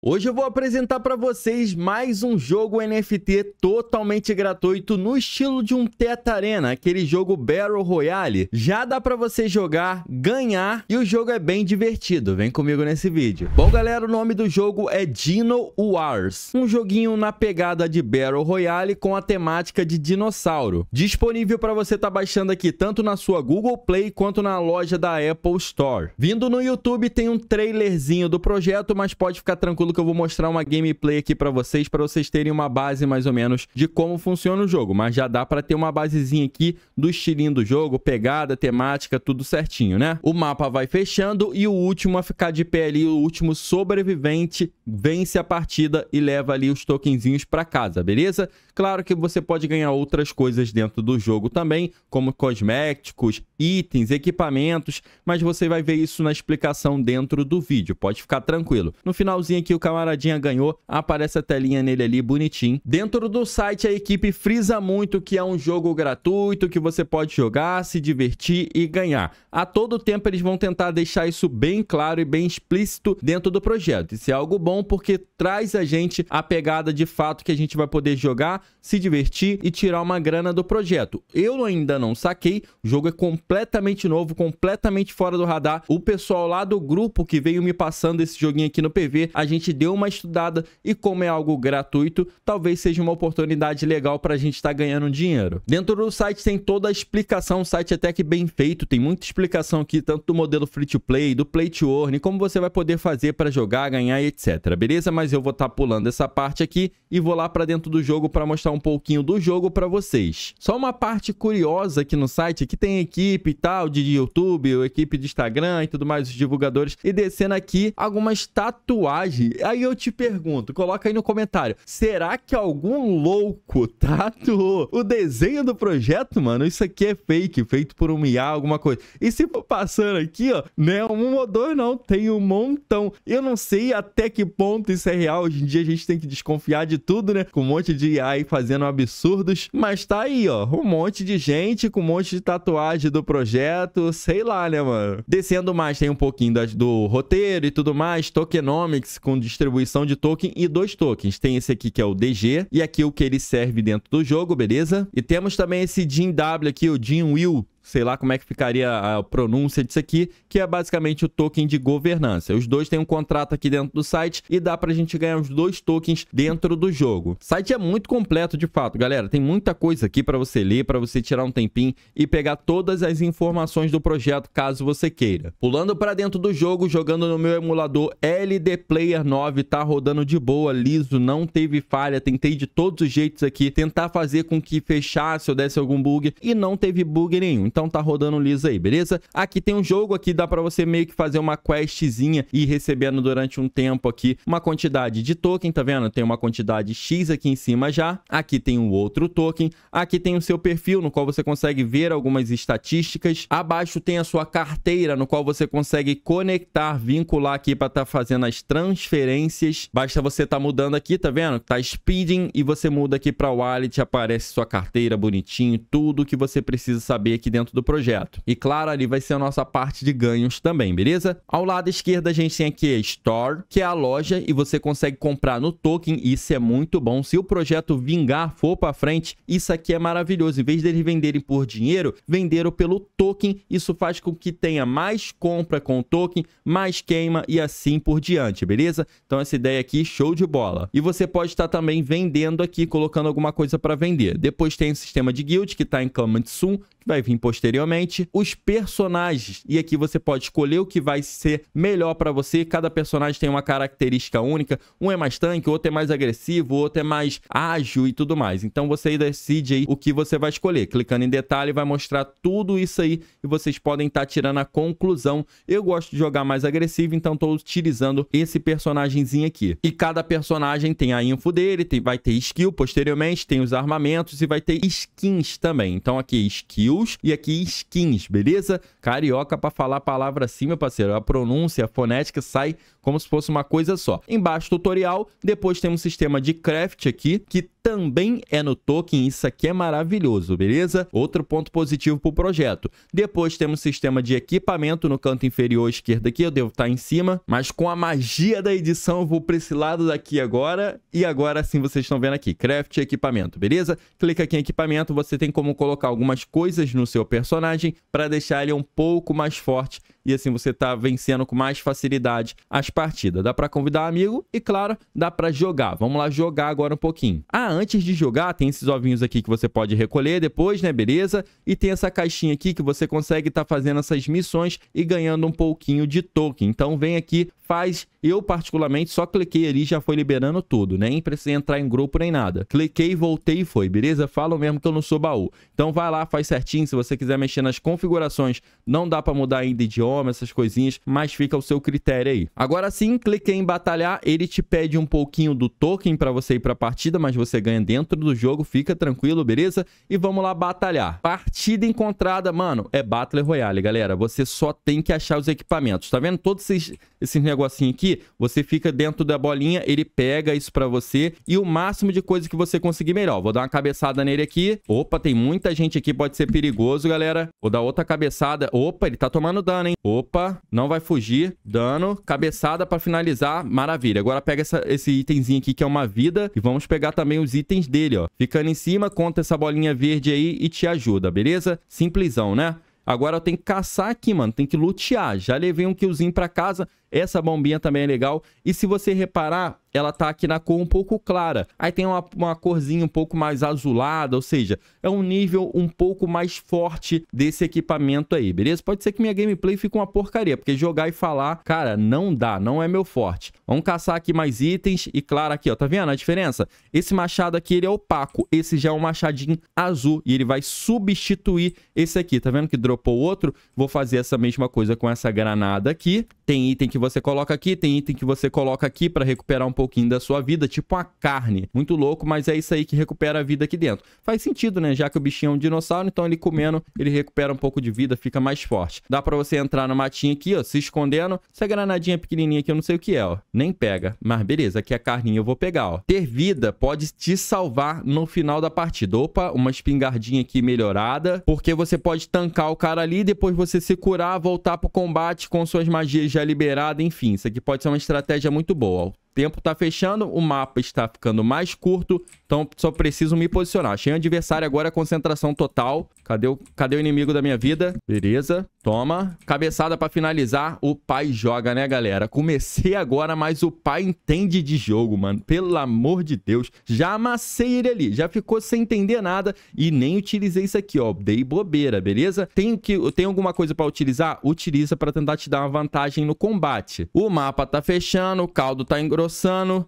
Hoje eu vou apresentar para vocês mais um jogo NFT totalmente gratuito no estilo de um Teta Arena, aquele jogo Battle Royale. Já dá para você jogar, ganhar e o jogo é bem divertido. Vem comigo nesse vídeo. Bom, galera, o nome do jogo é Dino Wars, um joguinho na pegada de Battle Royale com a temática de dinossauro. Disponível para você estar tá baixando aqui tanto na sua Google Play quanto na loja da Apple Store. Vindo no YouTube tem um trailerzinho do projeto, mas pode ficar tranquilo que eu vou mostrar uma gameplay aqui para vocês, para vocês terem uma base mais ou menos de como funciona o jogo. Mas já dá para ter uma basezinha aqui do estilinho do jogo, pegada, temática, tudo certinho, né? O mapa vai fechando e o último a ficar de pé ali, o último sobrevivente, vence a partida e leva ali os tokenzinhos para casa, beleza? Claro que você pode ganhar outras coisas dentro do jogo também, como cosméticos, itens, equipamentos, mas você vai ver isso na explicação dentro do vídeo, pode ficar tranquilo. No finalzinho aqui o camaradinha ganhou, aparece a telinha nele ali, bonitinho. Dentro do site, a equipe frisa muito que é um jogo gratuito, que você pode jogar, se divertir e ganhar. A todo tempo, eles vão tentar deixar isso bem claro e bem explícito dentro do projeto. Isso é algo bom porque traz a gente a pegada de fato que a gente vai poder jogar, se divertir e tirar uma grana do projeto. Eu ainda não saquei, o jogo é completamente novo, completamente fora do radar. O pessoal lá do grupo que veio me passando esse joguinho aqui no PV, a gente gente deu uma estudada e como é algo gratuito, talvez seja uma oportunidade legal para a gente estar tá ganhando dinheiro. Dentro do site tem toda a explicação, o site é até que bem feito, tem muita explicação aqui, tanto do modelo free to play, do play to earn, como você vai poder fazer para jogar, ganhar, etc. Beleza? Mas eu vou estar tá pulando essa parte aqui e vou lá para dentro do jogo para mostrar um pouquinho do jogo para vocês. Só uma parte curiosa aqui no site, que tem equipe e tal, de YouTube, equipe de Instagram e tudo mais, os divulgadores, e descendo aqui algumas tatuagens. Aí eu te pergunto, coloca aí no comentário, será que algum louco tatuou o desenho do projeto, mano? Isso aqui é fake, feito por um IA, alguma coisa. E se for passando aqui, ó, né, um ou dois não, tem um montão. Eu não sei até que ponto isso é real. Hoje em dia a gente tem que desconfiar de tudo, né? Com um monte de IA aí fazendo absurdos, mas tá aí, ó, um monte de gente com um monte de tatuagem do projeto, sei lá, né, mano? Descendo mais tem um pouquinho do, do roteiro e tudo mais, tokenomics com distribuição de token e dois tokens. Tem esse aqui que é o DG e aqui o que ele serve dentro do jogo, beleza? E temos também esse Jim W aqui, o Jim Will, sei lá como é que ficaria a pronúncia disso aqui, que é basicamente o token de governança. Os dois têm um contrato aqui dentro do site e dá pra gente ganhar os dois tokens dentro do jogo. O site é muito completo de fato, galera. Tem muita coisa aqui para você ler, para você tirar um tempinho e pegar todas as informações do projeto, caso você queira. Pulando para dentro do jogo, jogando no meu emulador LD Player 9, tá rodando de boa, liso, não teve falha, tentei de todos os jeitos aqui tentar fazer com que fechasse ou desse algum bug e não teve bug nenhum. Então tá rodando liso aí, beleza? Aqui tem um jogo, aqui dá pra você meio que fazer uma questzinha e ir recebendo durante um tempo aqui uma quantidade de token, tá vendo? Tem uma quantidade X aqui em cima já. Aqui tem um outro token. Aqui tem o seu perfil, no qual você consegue ver algumas estatísticas. Abaixo tem a sua carteira, no qual você consegue conectar, vincular aqui para estar tá fazendo as transferências. Basta você estar tá mudando aqui, tá vendo? Tá speeding e você muda aqui para wallet, aparece sua carteira bonitinho, tudo que você precisa saber aqui dentro do projeto. E claro, ali vai ser a nossa parte de ganhos também, beleza? Ao lado esquerdo a gente tem aqui a Store, que é a loja e você consegue comprar no token, isso é muito bom. Se o projeto vingar, for para frente, isso aqui é maravilhoso. Em vez deles venderem por dinheiro, venderam pelo token. Isso faz com que tenha mais compra com o token, mais queima e assim por diante, beleza? Então essa ideia aqui, show de bola. E você pode estar também vendendo aqui, colocando alguma coisa para vender. Depois tem o sistema de guild, que está em Command vai vir posteriormente, os personagens. E aqui você pode escolher o que vai ser melhor para você. Cada personagem tem uma característica única. Um é mais tanque, outro é mais agressivo, outro é mais ágil e tudo mais. Então você decide aí o que você vai escolher. Clicando em detalhe vai mostrar tudo isso aí e vocês podem estar tá tirando a conclusão. Eu gosto de jogar mais agressivo, então estou utilizando esse personagemzinho aqui. E cada personagem tem a info dele, tem, vai ter skill posteriormente, tem os armamentos e vai ter skins também. Então aqui skill Plus e aqui skins, beleza? Carioca para falar a palavra assim, meu parceiro. A pronúncia, a fonética sai como se fosse uma coisa só. Embaixo, tutorial. Depois tem um sistema de craft aqui, que também é no token. Isso aqui é maravilhoso, beleza? Outro ponto positivo pro projeto. Depois temos um sistema de equipamento no canto inferior esquerdo aqui. Eu devo estar tá em cima, mas com a magia da edição eu vou para esse lado daqui agora. E agora sim vocês estão vendo aqui. Craft equipamento, beleza? Clica aqui em equipamento. Você tem como colocar algumas coisas no seu personagem para deixar ele um pouco mais forte e assim você tá vencendo com mais facilidade as partidas. Dá para convidar amigo e, claro, dá para jogar. Vamos lá jogar agora um pouquinho. Ah, antes de jogar, tem esses ovinhos aqui que você pode recolher depois, né? Beleza? E tem essa caixinha aqui que você consegue estar tá fazendo essas missões e ganhando um pouquinho de token. Então vem aqui, faz. Eu, particularmente, só cliquei ali e já foi liberando tudo, né? Nem precisei entrar em grupo nem nada. Cliquei, voltei e foi, beleza? Falo mesmo que eu não sou baú. Então vai lá, faz certinho. Se você quiser mexer nas configurações, não dá para mudar ainda de idioma essas coisinhas, mas fica ao seu critério aí. Agora sim, clique em batalhar, ele te pede um pouquinho do token para você ir para a partida, mas você ganha dentro do jogo, fica tranquilo, beleza? E vamos lá batalhar. Partida encontrada, mano, é Battle Royale, galera. Você só tem que achar os equipamentos, tá vendo? Todos esses, esses negocinhos aqui, você fica dentro da bolinha, ele pega isso para você e o máximo de coisa que você conseguir, melhor. Vou dar uma cabeçada nele aqui. Opa, tem muita gente aqui, pode ser perigoso, galera. Vou dar outra cabeçada. Opa, ele tá tomando dano, hein? Opa, não vai fugir. Dano, cabeçada para finalizar. Maravilha. Agora pega essa, esse itemzinho aqui que é uma vida e vamos pegar também os itens dele, ó. Ficando em cima, conta essa bolinha verde aí e te ajuda, beleza? Simplesão, né? Agora eu tenho que caçar aqui, mano. Tem que lutear. Já levei um killzinho pra casa. Essa bombinha também é legal. E se você reparar, ela tá aqui na cor um pouco clara. Aí tem uma, uma corzinha um pouco mais azulada, ou seja, é um nível um pouco mais forte desse equipamento aí, beleza? Pode ser que minha gameplay fique uma porcaria, porque jogar e falar, cara, não dá, não é meu forte. Vamos caçar aqui mais itens e claro aqui, ó, tá vendo a diferença? Esse machado aqui, ele é opaco, esse já é um machadinho azul e ele vai substituir esse aqui, tá vendo que dropou outro? Vou fazer essa mesma coisa com essa granada aqui. Tem item que que você coloca aqui, tem item que você coloca aqui para recuperar um pouquinho da sua vida, tipo a carne. Muito louco, mas é isso aí que recupera a vida aqui dentro. Faz sentido, né? Já que o bichinho é um dinossauro, então ele comendo, ele recupera um pouco de vida, fica mais forte. Dá para você entrar no matinho aqui, ó, se escondendo. Essa granadinha pequenininha aqui, eu não sei o que é, ó. Nem pega. Mas beleza, aqui a é carninha eu vou pegar, ó. Ter vida pode te salvar no final da partida. Opa, uma espingardinha aqui melhorada, porque você pode tancar o cara ali, depois você se curar, voltar pro combate com suas magias já liberadas enfim, isso aqui pode ser uma estratégia muito boa tempo está fechando, o mapa está ficando mais curto, então só preciso me posicionar. Achei o adversário agora, concentração total. Cadê o, cadê o inimigo da minha vida? Beleza, toma. Cabeçada para finalizar, o pai joga, né, galera? Comecei agora, mas o pai entende de jogo, mano. Pelo amor de Deus, já amassei ele ali, já ficou sem entender nada e nem utilizei isso aqui, ó. Dei bobeira, beleza? Tem, que, tem alguma coisa para utilizar? Utiliza para tentar te dar uma vantagem no combate. O mapa tá fechando, o caldo tá engrossando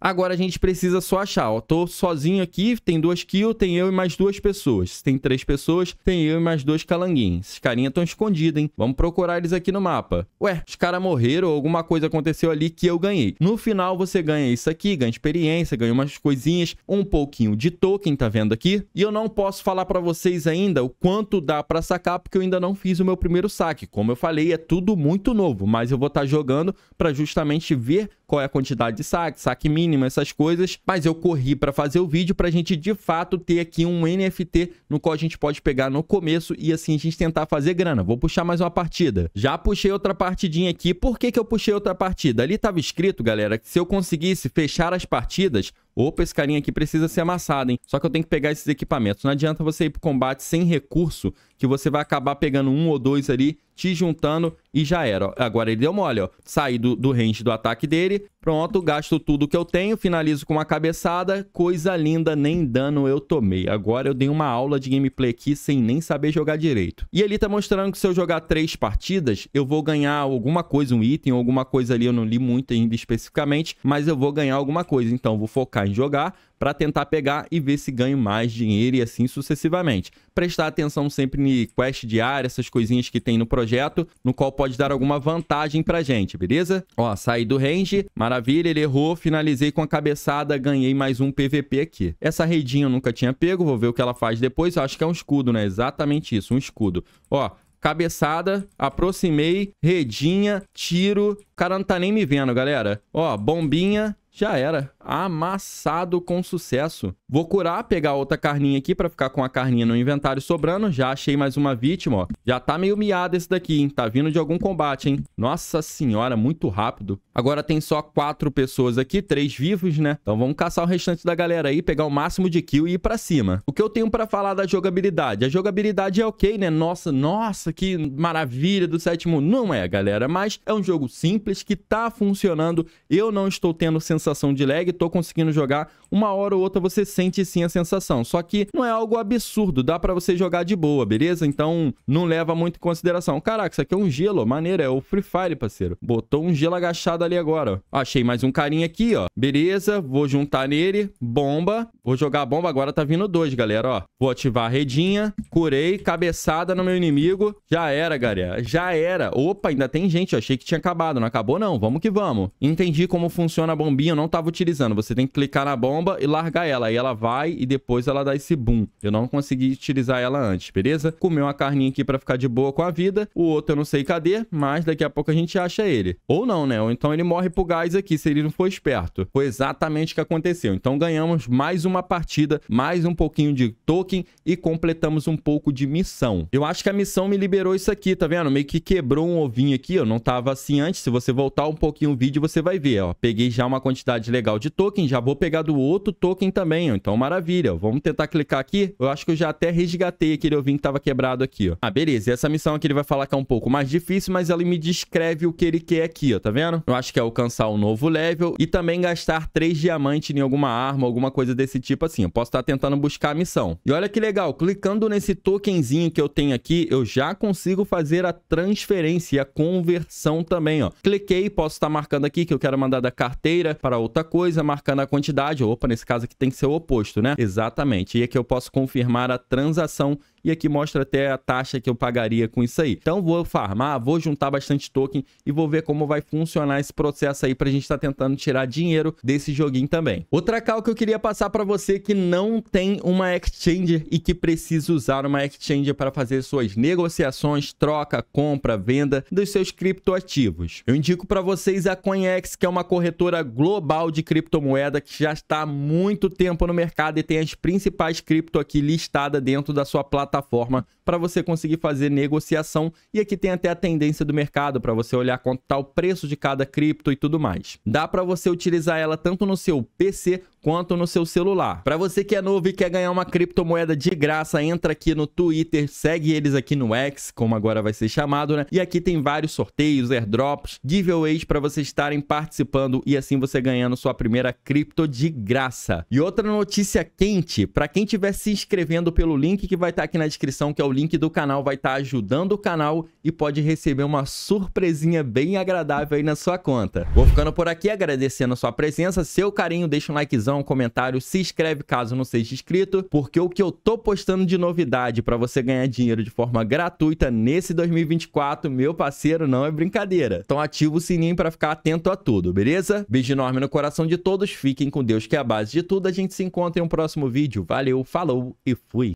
Agora a gente precisa só achar, ó. Tô sozinho aqui, tem duas kills, tem eu e mais duas pessoas. tem três pessoas, tem eu e mais dois calanguinhos. Esses carinhas estão escondidos, hein? Vamos procurar eles aqui no mapa. Ué, os caras morreram ou alguma coisa aconteceu ali que eu ganhei. No final você ganha isso aqui, ganha experiência, ganha umas coisinhas, um pouquinho de token, tá vendo aqui? E eu não posso falar para vocês ainda o quanto dá para sacar, porque eu ainda não fiz o meu primeiro saque. Como eu falei, é tudo muito novo, mas eu vou estar tá jogando para justamente ver qual é a quantidade de saque, saque mínimo, essas coisas, mas eu corri para fazer o vídeo para a gente de fato ter aqui um NFT no qual a gente pode pegar no começo e assim a gente tentar fazer grana. Vou puxar mais uma partida. Já puxei outra partidinha aqui. Por que, que eu puxei outra partida? Ali estava escrito, galera, que se eu conseguisse fechar as partidas, Opa, esse carinha aqui precisa ser amassado, hein? Só que eu tenho que pegar esses equipamentos. Não adianta você ir pro combate sem recurso, que você vai acabar pegando um ou dois ali, te juntando e já era. Ó. Agora ele deu mole, ó. Saí do, do range do ataque dele, pronto, gasto tudo que eu tenho, finalizo com uma cabeçada, coisa linda, nem dano eu tomei. Agora eu dei uma aula de gameplay aqui sem nem saber jogar direito. E ele tá mostrando que se eu jogar três partidas, eu vou ganhar alguma coisa, um item, alguma coisa ali, eu não li muito ainda especificamente, mas eu vou ganhar alguma coisa. Então vou focar em jogar para tentar pegar e ver se ganho mais dinheiro e assim sucessivamente. Prestar atenção sempre em quest diária, essas coisinhas que tem no projeto, no qual pode dar alguma vantagem pra gente, beleza? Ó, saí do range, maravilha, ele errou, finalizei com a cabeçada, ganhei mais um PVP aqui. Essa redinha eu nunca tinha pego, vou ver o que ela faz depois, eu acho que é um escudo, né? Exatamente isso, um escudo. Ó, cabeçada, aproximei, redinha, tiro. O cara não tá nem me vendo, galera. Ó, bombinha, já era. Amassado com sucesso. Vou curar, pegar outra carninha aqui pra ficar com a carninha no inventário sobrando. Já achei mais uma vítima, ó. Já tá meio miado esse daqui, hein? Tá vindo de algum combate, hein? Nossa senhora, muito rápido. Agora tem só quatro pessoas aqui, três vivos, né? Então vamos caçar o restante da galera aí, pegar o máximo de kill e ir pra cima. O que eu tenho pra falar da jogabilidade? A jogabilidade é ok, né? Nossa, nossa, que maravilha do sétimo. Não é, galera, mas é um jogo simples que tá funcionando. Eu não estou tendo sensação sensação de lag, tô conseguindo jogar, uma hora ou outra você sente sim a sensação. Só que não é algo absurdo, dá para você jogar de boa, beleza? Então não leva muito em consideração. Caraca, isso aqui é um gelo, maneiro, é o Free Fire, parceiro. Botou um gelo agachado ali agora. Achei mais um carinha aqui, ó. Beleza, vou juntar nele, bomba, Vou jogar a bomba agora, tá vindo dois, galera, ó. Vou ativar a redinha, curei, cabeçada no meu inimigo. Já era, galera, já era. Opa, ainda tem gente, eu achei que tinha acabado. Não acabou não, vamos que vamos. Entendi como funciona a bombinha, eu não tava utilizando. Você tem que clicar na bomba e largar ela. Aí ela vai e depois ela dá esse boom. Eu não consegui utilizar ela antes, beleza? Comeu uma carninha aqui pra ficar de boa com a vida. O outro eu não sei cadê, mas daqui a pouco a gente acha ele. Ou não, né? Ou então ele morre pro gás aqui, se ele não for esperto. Foi exatamente o que aconteceu. Então ganhamos mais uma uma partida, mais um pouquinho de token e completamos um pouco de missão. Eu acho que a missão me liberou isso aqui, tá vendo? Meio que quebrou um ovinho aqui, eu não tava assim antes. Se você voltar um pouquinho o vídeo, você vai ver, ó. Peguei já uma quantidade legal de token, já vou pegar do outro token também, ó. Então, maravilha. Vamos tentar clicar aqui. Eu acho que eu já até resgatei aquele ovinho que tava quebrado aqui, ó. Ah, beleza. E essa missão aqui ele vai falar que é um pouco mais difícil, mas ela me descreve o que ele quer aqui, ó. Tá vendo? Eu acho que é alcançar um novo level e também gastar três diamantes em alguma arma, alguma coisa desse tipo tipo assim, eu posso estar tentando buscar a missão. E olha que legal, clicando nesse tokenzinho que eu tenho aqui, eu já consigo fazer a transferência e a conversão também, ó. Cliquei, posso estar marcando aqui que eu quero mandar da carteira para outra coisa, marcando a quantidade. Opa, nesse caso aqui tem que ser o oposto, né? Exatamente. E aqui eu posso confirmar a transação e aqui mostra até a taxa que eu pagaria com isso aí. Então vou farmar, vou juntar bastante token e vou ver como vai funcionar esse processo aí para a gente estar tá tentando tirar dinheiro desse joguinho também. Outra call que eu queria passar para você que não tem uma exchange e que precisa usar uma exchange para fazer suas negociações, troca, compra, venda dos seus criptoativos. Eu indico para vocês a CoinEx, que é uma corretora global de criptomoeda que já está há muito tempo no mercado e tem as principais cripto aqui listada dentro da sua plataforma plataforma para você conseguir fazer negociação. E aqui tem até a tendência do mercado para você olhar quanto está o preço de cada cripto e tudo mais. Dá para você utilizar ela tanto no seu PC quanto no seu celular. Para você que é novo e quer ganhar uma criptomoeda de graça, entra aqui no Twitter, segue eles aqui no X, como agora vai ser chamado, né? E aqui tem vários sorteios, airdrops, giveaways para vocês estarem participando e assim você ganhando sua primeira cripto de graça. E outra notícia quente, para quem estiver se inscrevendo pelo link que vai estar tá aqui na descrição que é o link do canal, vai estar tá ajudando o canal e pode receber uma surpresinha bem agradável aí na sua conta. Vou ficando por aqui agradecendo a sua presença, seu carinho, deixa um likezão, um comentário, se inscreve caso não seja inscrito, porque o que eu tô postando de novidade para você ganhar dinheiro de forma gratuita nesse 2024, meu parceiro, não é brincadeira. Então ativa o sininho para ficar atento a tudo, beleza? Beijo enorme no coração de todos, fiquem com Deus que é a base de tudo. A gente se encontra em um próximo vídeo. Valeu, falou e fui!